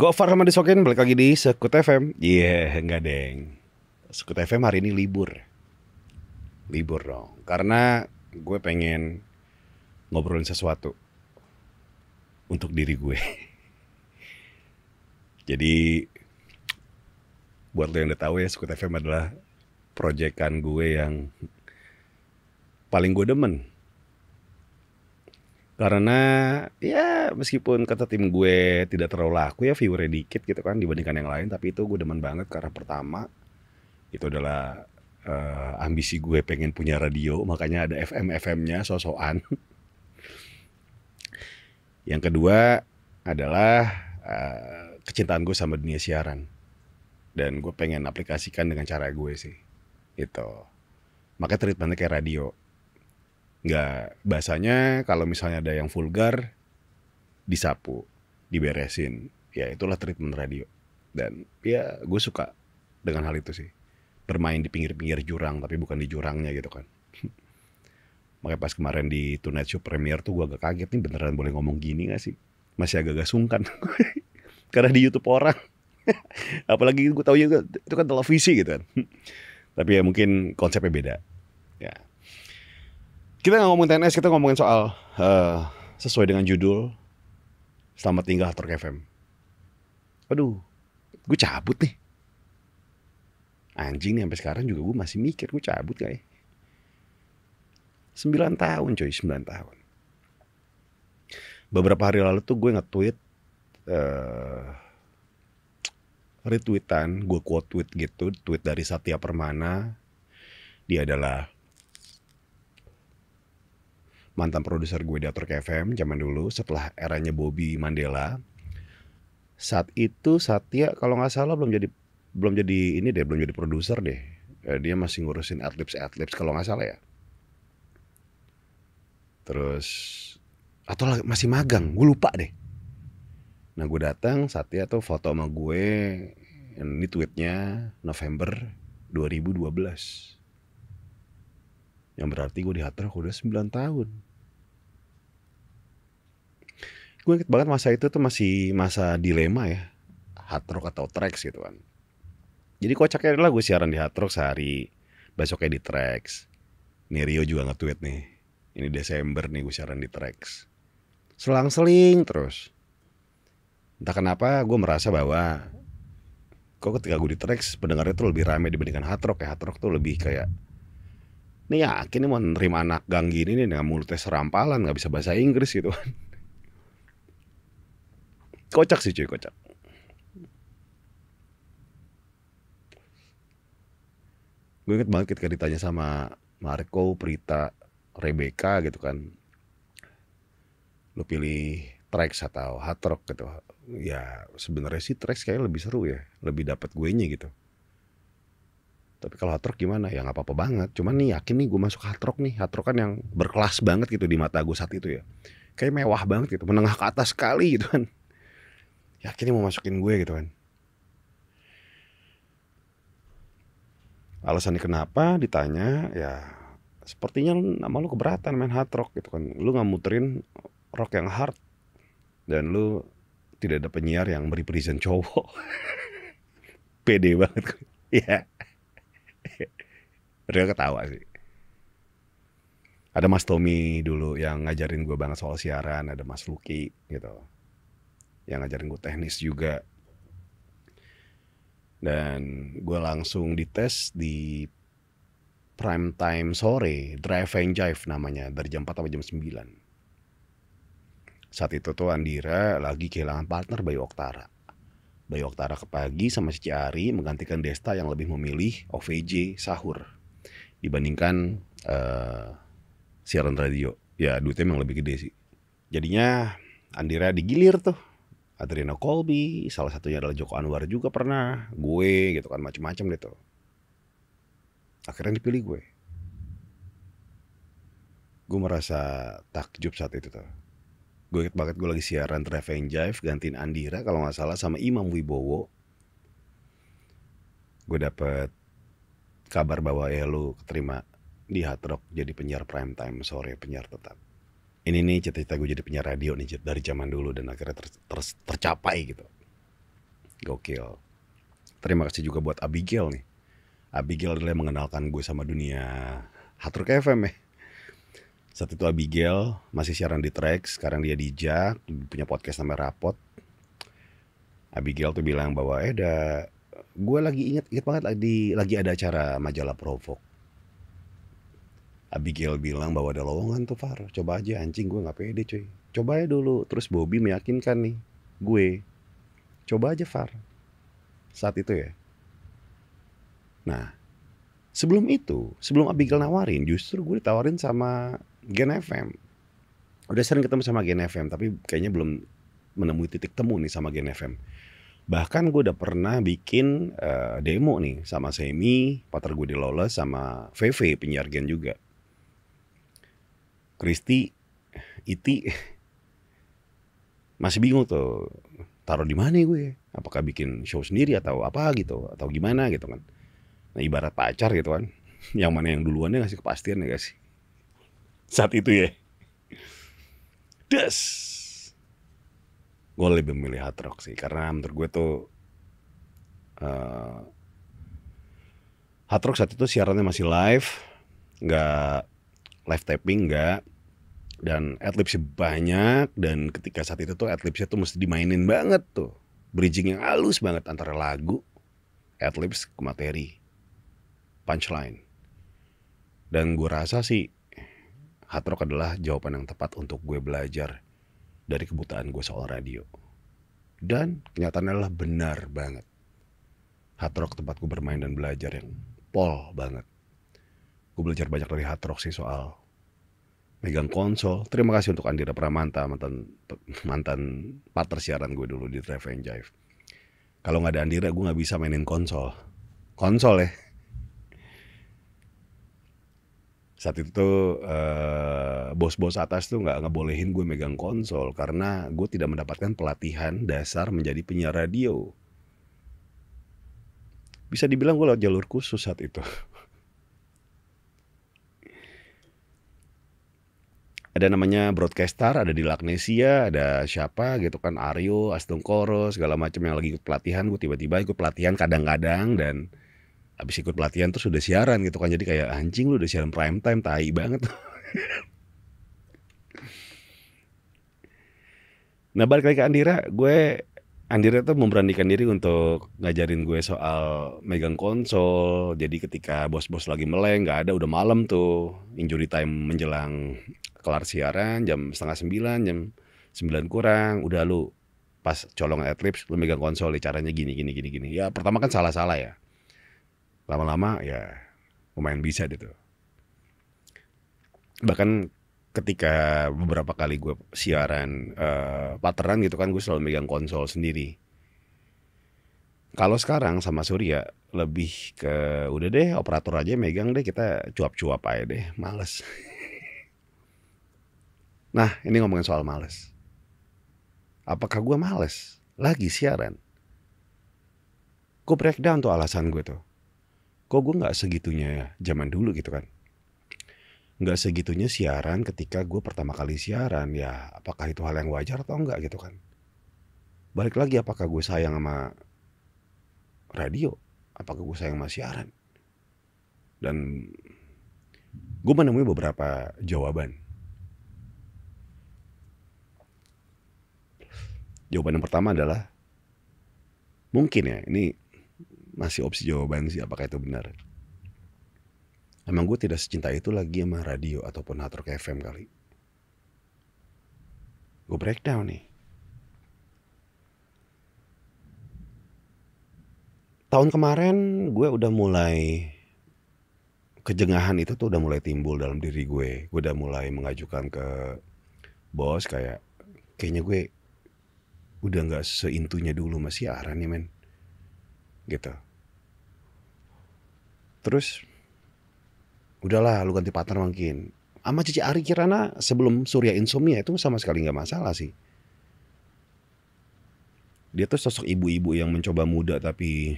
Gofar sama Disokin balik lagi di Sekut FM. Iya, yeah, enggak deng. Sekut FM hari ini libur. Libur dong. Karena gue pengen ngobrolin sesuatu untuk diri gue. Jadi buat lo yang udah tahu ya Sekut FM adalah proyekan gue yang paling gue demen karena ya meskipun kata tim gue tidak terlalu laku ya viewernya dikit gitu kan dibandingkan yang lain tapi itu gue demen banget karena pertama itu adalah uh, ambisi gue pengen punya radio makanya ada FM FM-nya sosokan. yang kedua adalah uh, kecintaan gue sama dunia siaran dan gue pengen aplikasikan dengan cara gue sih itu makanya treatmentnya kayak radio nggak bahasanya kalau misalnya ada yang vulgar disapu diberesin ya itulah treatment radio dan ya gue suka dengan hal itu sih bermain di pinggir-pinggir jurang tapi bukan di jurangnya gitu kan makanya pas kemarin di Tonight Show Premier tuh gue agak kaget nih beneran boleh ngomong gini gak sih masih agak-agak sungkan karena di YouTube orang apalagi gue tau juga itu kan televisi gitu kan tapi ya mungkin konsepnya beda ya kita nggak ngomongin TNS, kita ngomongin soal uh, sesuai dengan judul Selamat Tinggal Tork FM. Aduh, gue cabut nih. Anjing nih sampai sekarang juga gue masih mikir gue cabut gak ya. 9 tahun coy, sembilan tahun. Beberapa hari lalu tuh gue nge-tweet uh, retweetan, gue quote tweet gitu, tweet dari Satya Permana. Dia adalah mantan produser gue di Atur KFM zaman dulu setelah eranya Bobby Mandela. Saat itu Satya kalau nggak salah belum jadi belum jadi ini deh, belum jadi produser deh. Eh, dia masih ngurusin adlibs adlibs kalau nggak salah ya. Terus atau masih magang, gue lupa deh. Nah gue datang Satya tuh foto sama gue ini tweetnya November 2012 yang berarti gue di Hatra udah 9 tahun gue inget banget masa itu tuh masih masa dilema ya hard rock atau tracks gitu kan jadi kocaknya adalah gue siaran di hard rock sehari besoknya di tracks nih Rio juga nge-tweet nih ini Desember nih gue siaran di tracks selang-seling terus entah kenapa gue merasa bahwa kok ketika gue di tracks pendengarnya tuh lebih rame dibandingkan hard rock ya hard rock tuh lebih kayak nih yakin nih mau nerima anak gang gini nih dengan mulutnya serampalan nggak bisa bahasa Inggris gitu kan kocak sih cuy kocak gue inget banget ketika ditanya sama Marco, Prita, Rebecca gitu kan Lo pilih trek atau hard rock gitu ya sebenarnya sih trek kayaknya lebih seru ya lebih dapat gue nya gitu tapi kalau hard rock gimana ya nggak apa-apa banget cuman nih yakin nih gue masuk hard rock nih hard rock kan yang berkelas banget gitu di mata gue saat itu ya kayak mewah banget gitu menengah ke atas sekali gitu kan yakin mau masukin gue gitu kan alasan kenapa ditanya ya sepertinya nama lu keberatan main hard rock gitu kan lu nggak muterin rock yang hard dan lu tidak ada penyiar yang beri present cowok pede banget ya Real ketawa sih ada Mas Tommy dulu yang ngajarin gue banget soal siaran ada Mas Luki gitu yang ngajarin gue teknis juga dan gue langsung dites di prime time sore drive and jive namanya dari jam 4 sampai jam 9 saat itu tuh Andira lagi kehilangan partner Bayu Oktara Bayu Oktara ke pagi sama si Ciari menggantikan Desta yang lebih memilih OVJ sahur dibandingkan uh, siaran radio ya duitnya memang lebih gede sih jadinya Andira digilir tuh Adreno Colby, salah satunya adalah Joko Anwar juga pernah, gue gitu kan macem-macem gitu. Akhirnya dipilih gue. Gue merasa takjub saat itu tuh. Gue inget banget gue lagi siaran Drive and Jive gantiin Andira kalau nggak salah sama Imam Wibowo. Gue dapet kabar bahwa ya lu keterima di Hard Rock jadi penyiar prime time sore penyiar tetap ini nih cita-cita gue jadi penyiar radio nih dari zaman dulu dan akhirnya ter, ter, tercapai gitu gokil terima kasih juga buat Abigail nih Abigail adalah yang mengenalkan gue sama dunia ke FM ya saat itu Abigail masih siaran di Trax sekarang dia di Jack punya podcast namanya Rapot Abigail tuh bilang bahwa eh ada gue lagi inget inget banget lagi lagi ada acara majalah Provok Abigail bilang bahwa ada lowongan tuh Far coba aja anjing gue gak pede cuy coba aja dulu terus Bobby meyakinkan nih gue coba aja Far saat itu ya nah sebelum itu sebelum Abigail nawarin justru gue ditawarin sama Gen FM udah sering ketemu sama Gen FM tapi kayaknya belum menemui titik temu nih sama Gen FM bahkan gue udah pernah bikin uh, demo nih sama Semi, partner gue di Lola, sama VV penyiar Gen juga Kristi Iti e masih bingung tuh taruh di mana gue apakah bikin show sendiri atau apa gitu atau gimana gitu kan nah ibarat pacar gitu kan yang mana yang duluannya ngasih kepastian ya guys saat itu ya des gue lebih memilih hard rock sih karena menurut gue tuh uh, hard rock saat itu siarannya masih live nggak live taping nggak dan adlibsnya banyak dan ketika saat itu tuh adlibsnya tuh mesti dimainin banget tuh bridging yang halus banget antara lagu adlibs ke materi punchline dan gue rasa sih hard rock adalah jawaban yang tepat untuk gue belajar dari kebutaan gue soal radio dan kenyataannya adalah benar banget hard rock tempat gue bermain dan belajar yang pol banget gue belajar banyak dari hard rock sih soal megang konsol. Terima kasih untuk Andira Pramanta, mantan mantan partner siaran gue dulu di Travel and Jive. Kalau nggak ada Andira, gue nggak bisa mainin konsol. Konsol ya. Saat itu tuh eh, bos-bos atas tuh nggak ngebolehin gue megang konsol karena gue tidak mendapatkan pelatihan dasar menjadi penyiar radio. Bisa dibilang gue lewat jalur khusus saat itu. ada namanya broadcaster, ada di Lagnesia, ada siapa gitu kan Aryo, Astung Koro, segala macam yang lagi ikut pelatihan, gue tiba-tiba ikut pelatihan kadang-kadang dan habis ikut pelatihan tuh sudah siaran gitu kan jadi kayak anjing lu udah siaran prime time tai banget. nah balik lagi ke Andira, gue Andir itu memberanikan diri untuk ngajarin gue soal megang konsol. Jadi ketika bos-bos lagi meleng, gak ada udah malam tuh. Injury time menjelang kelar siaran jam setengah sembilan, jam sembilan kurang. Udah lu pas colong adlibs, lu megang konsol, caranya gini, gini, gini, gini. Ya pertama kan salah-salah ya. Lama-lama ya lumayan bisa gitu. Bahkan ketika beberapa kali gue siaran uh, pateran gitu kan gue selalu megang konsol sendiri. Kalau sekarang sama Surya lebih ke udah deh operator aja megang deh kita cuap-cuap aja deh, males. nah ini ngomongin soal males. Apakah gue males lagi siaran? Gue breakdown tuh alasan gue tuh. Kok gue nggak segitunya ya zaman dulu gitu kan? nggak segitunya siaran ketika gue pertama kali siaran ya apakah itu hal yang wajar atau enggak gitu kan balik lagi apakah gue sayang sama radio apakah gue sayang sama siaran dan gue menemui beberapa jawaban jawaban yang pertama adalah mungkin ya ini masih opsi jawaban sih apakah itu benar Emang gue tidak secinta itu lagi sama radio ataupun atur ke FM kali. Gue breakdown nih. Tahun kemarin gue udah mulai kejengahan itu tuh udah mulai timbul dalam diri gue. Gue udah mulai mengajukan ke bos kayak kayaknya gue udah nggak seintunya dulu masih aran nih men gitu. Terus udahlah lu ganti partner mungkin ama Cici Ari Kirana sebelum Surya Insomnia itu sama sekali nggak masalah sih dia tuh sosok ibu-ibu yang mencoba muda tapi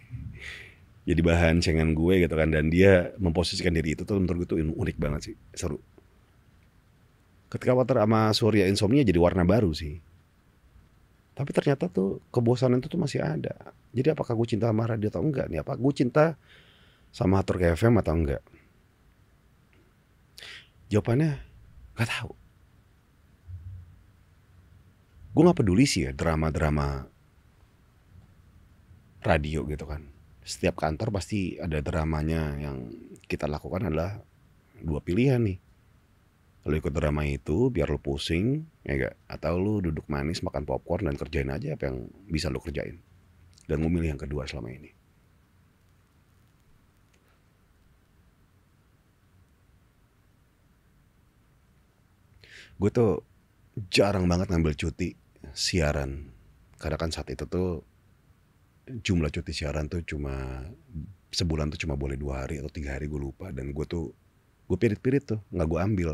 jadi bahan cengen gue gitu kan dan dia memposisikan diri itu tuh menurut gue tuh unik banget sih seru ketika Water sama Surya Insomnia jadi warna baru sih tapi ternyata tuh kebosanan itu tuh masih ada jadi apakah gue cinta sama dia atau enggak nih apa gue cinta sama atur ke FM atau enggak? Jawabannya nggak tahu. Gue gak peduli sih ya drama-drama radio gitu kan. Setiap kantor pasti ada dramanya yang kita lakukan adalah dua pilihan nih. Lo ikut drama itu biar lo pusing, ya gak? Atau lo duduk manis makan popcorn dan kerjain aja apa yang bisa lo kerjain. Dan gue yang kedua selama ini. gue tuh jarang banget ngambil cuti siaran karena kan saat itu tuh jumlah cuti siaran tuh cuma sebulan tuh cuma boleh dua hari atau tiga hari gue lupa dan gue tuh gue pirit-pirit tuh nggak gue ambil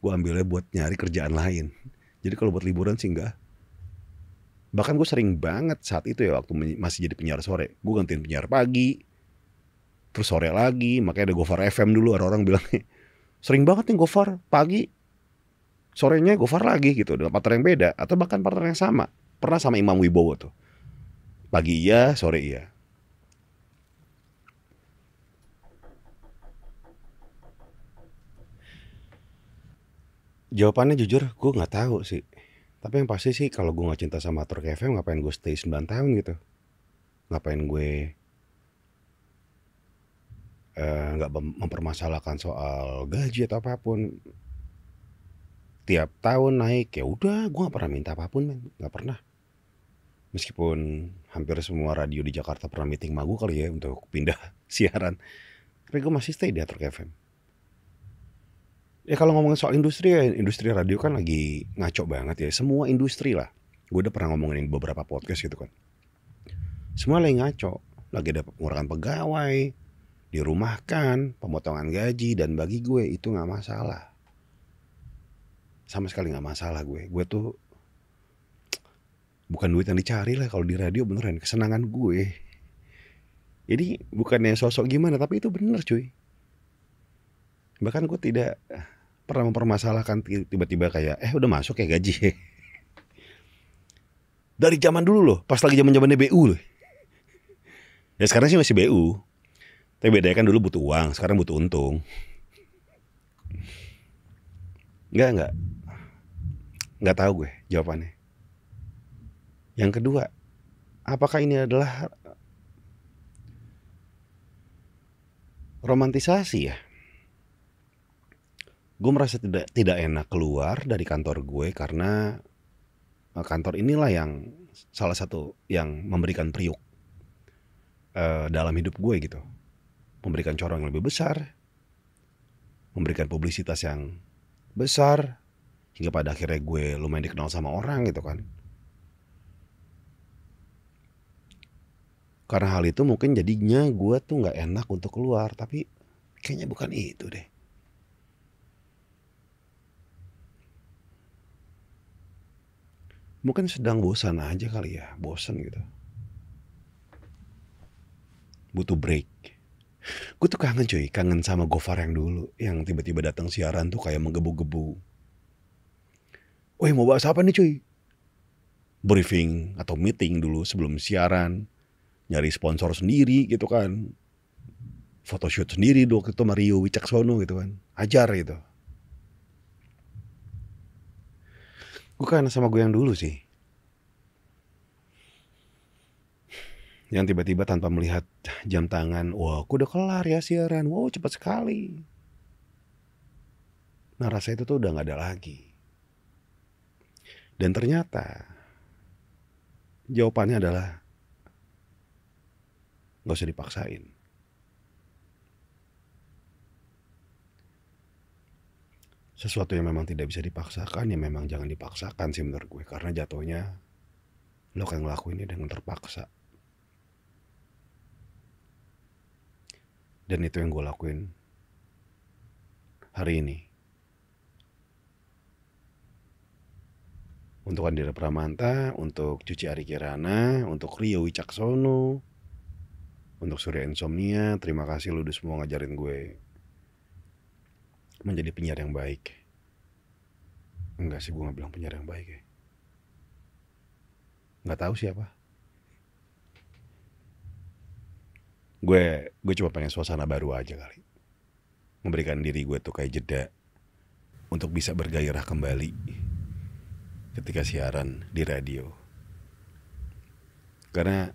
gue ambilnya buat nyari kerjaan lain jadi kalau buat liburan sih enggak bahkan gue sering banget saat itu ya waktu masih jadi penyiar sore gue gantiin penyiar pagi terus sore lagi makanya ada Gofar FM dulu orang-orang bilang sering banget nih Gofar pagi sorenya Gofar lagi gitu dengan partner yang beda atau bahkan partner yang sama pernah sama Imam Wibowo tuh pagi iya sore iya Jawabannya jujur, gue nggak tahu sih. Tapi yang pasti sih kalau gue nggak cinta sama Turk FM, ngapain gue stay 9 tahun gitu? Ngapain gue eh, nggak uh, mempermasalahkan soal gaji atau apapun tiap tahun naik ya udah gue gak pernah minta apapun men nggak pernah meskipun hampir semua radio di Jakarta pernah meeting magu kali ya untuk pindah siaran tapi gue masih stay di Atrok FM ya kalau ngomongin soal industri ya industri radio kan lagi ngaco banget ya semua industri lah gue udah pernah ngomongin beberapa podcast gitu kan semua lagi ngaco lagi ada pengurangan pegawai dirumahkan pemotongan gaji dan bagi gue itu gak masalah sama sekali nggak masalah gue gue tuh bukan duit yang dicari lah kalau di radio beneran kesenangan gue jadi bukannya sosok gimana tapi itu bener cuy bahkan gue tidak pernah mempermasalahkan tiba-tiba kayak eh udah masuk ya gaji dari zaman dulu loh pas lagi zaman zaman BU loh ya sekarang sih masih BU tapi bedanya kan dulu butuh uang sekarang butuh untung Enggak, enggak. Nggak tahu gue jawabannya. Yang kedua, apakah ini adalah romantisasi ya? Gue merasa tidak tidak enak keluar dari kantor gue karena eh, kantor inilah yang salah satu yang memberikan priuk uh, eh, dalam hidup gue gitu, memberikan corong yang lebih besar, memberikan publisitas yang besar, hingga pada akhirnya gue lumayan dikenal sama orang gitu kan karena hal itu mungkin jadinya gue tuh nggak enak untuk keluar tapi kayaknya bukan itu deh mungkin sedang bosan aja kali ya bosan gitu butuh break gue tuh kangen cuy kangen sama Gofar yang dulu yang tiba-tiba datang siaran tuh kayak menggebu-gebu Wih mau bahas apa nih cuy? Briefing atau meeting dulu sebelum siaran. Nyari sponsor sendiri gitu kan. Photoshoot sendiri dulu itu Mario Wicaksono gitu kan. Ajar gitu. Gue kan sama gue yang dulu sih. Yang tiba-tiba tanpa melihat jam tangan. Wah aku udah kelar ya siaran. Wow cepat sekali. Nah rasa itu tuh udah gak ada lagi. Dan ternyata jawabannya adalah gak usah dipaksain. Sesuatu yang memang tidak bisa dipaksakan ya memang jangan dipaksakan sih menurut gue karena jatuhnya lo ngelakuin ngelakuinnya dengan terpaksa. Dan itu yang gue lakuin hari ini. untuk Andira Pramanta, untuk Cuci Ari Kirana, untuk Rio Wicaksono, untuk Surya Insomnia. Terima kasih lu udah semua ngajarin gue menjadi penyiar yang baik. Enggak sih gue gak bilang penyiar yang baik ya. Gak tahu siapa. Gue gue cuma pengen suasana baru aja kali. Memberikan diri gue tuh kayak jeda untuk bisa bergairah kembali ketika siaran di radio karena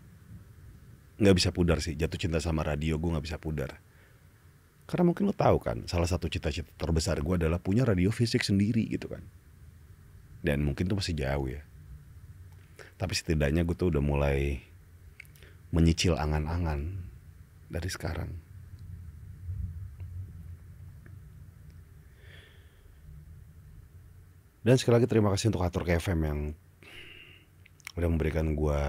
nggak bisa pudar sih jatuh cinta sama radio gue nggak bisa pudar karena mungkin lo tahu kan salah satu cita-cita terbesar gue adalah punya radio fisik sendiri gitu kan dan mungkin tuh masih jauh ya tapi setidaknya gue tuh udah mulai menyicil angan-angan dari sekarang Dan sekali lagi terima kasih untuk Hatur KFM yang udah memberikan gue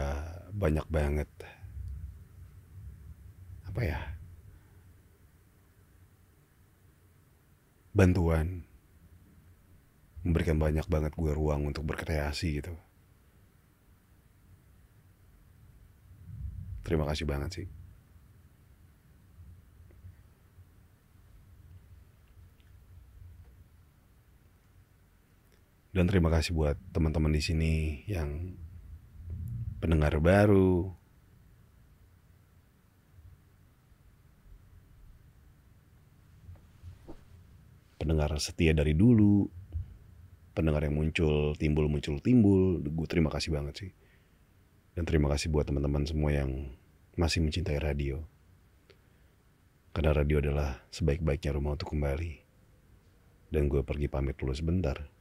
banyak banget apa ya bantuan memberikan banyak banget gue ruang untuk berkreasi gitu terima kasih banget sih Dan terima kasih buat teman-teman di sini yang pendengar baru. Pendengar setia dari dulu. Pendengar yang muncul, timbul, muncul, timbul. Gue terima kasih banget sih. Dan terima kasih buat teman-teman semua yang masih mencintai radio. Karena radio adalah sebaik-baiknya rumah untuk kembali. Dan gue pergi pamit dulu sebentar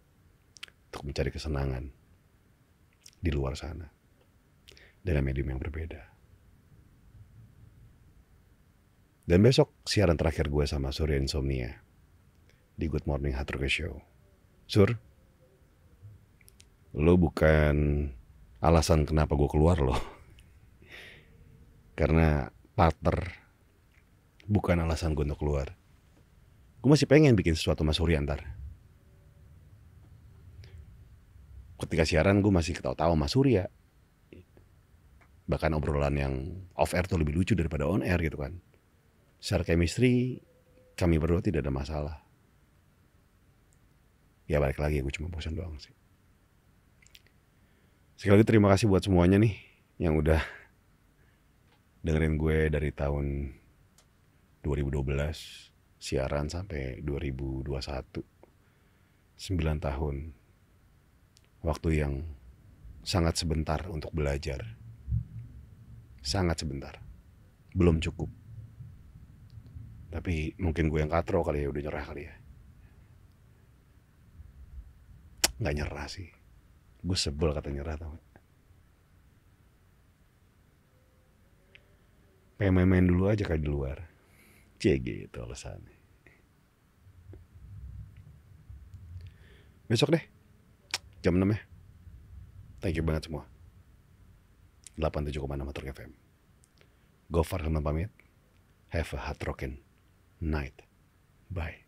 untuk mencari kesenangan di luar sana dengan medium yang berbeda. Dan besok siaran terakhir gue sama Surya Insomnia di Good Morning Hatruke Show. Sur, lo bukan alasan kenapa gue keluar lo. Karena partner bukan alasan gue untuk keluar. Gue masih pengen bikin sesuatu sama Surya ntar. ketika siaran gue masih ketawa-tawa sama Surya bahkan obrolan yang off air tuh lebih lucu daripada on air gitu kan secara chemistry kami berdua tidak ada masalah ya balik lagi gue cuma bosan doang sih sekali lagi terima kasih buat semuanya nih yang udah dengerin gue dari tahun 2012 siaran sampai 2021 9 tahun waktu yang sangat sebentar untuk belajar. Sangat sebentar. Belum cukup. Tapi mungkin gue yang katro kali ya udah nyerah kali ya. Gak nyerah sih. Gue sebel kata nyerah tau. Pengen main-main dulu aja kayak di luar. Cie itu alasannya. Besok deh. Jam 6 ya. Thank you banget semua. 87,6 Rock FM. Gofar Hilman pamit. Have a hard rockin' night. Bye.